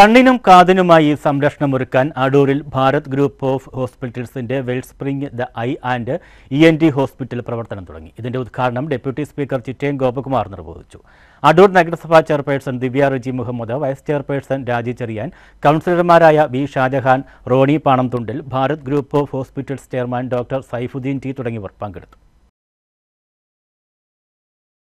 കണ്ണിനും കാതിനുമായി ഒരുക്കാൻ അടൂരിൽ ഭാരത് ഗ്രൂപ്പ് ഓഫ് ഹോസ്പിറ്റൽസിന്റെ Wellspring the eye and E N T hospital പ്രവർത്തനം തുടങ്ങി ഇതിന്റെ ഉദ്ഘാടനം ഡെപ്യൂട്ടി സ്പീക്കർ ചിറ്റേൻ ഗോപകുമാർ നിർവഹിച്ചു അടൂർ നഗരസഭാ chairperson Divya Reji Muhammad vice chairperson Raji Cherian കൗൺസിലർമാരായ V Shajahan Roni Panamthundil Bharat group of hospitals chairman doctor Saifuddin T തുടങ്ങിയവർ പങ്കെടുത്തു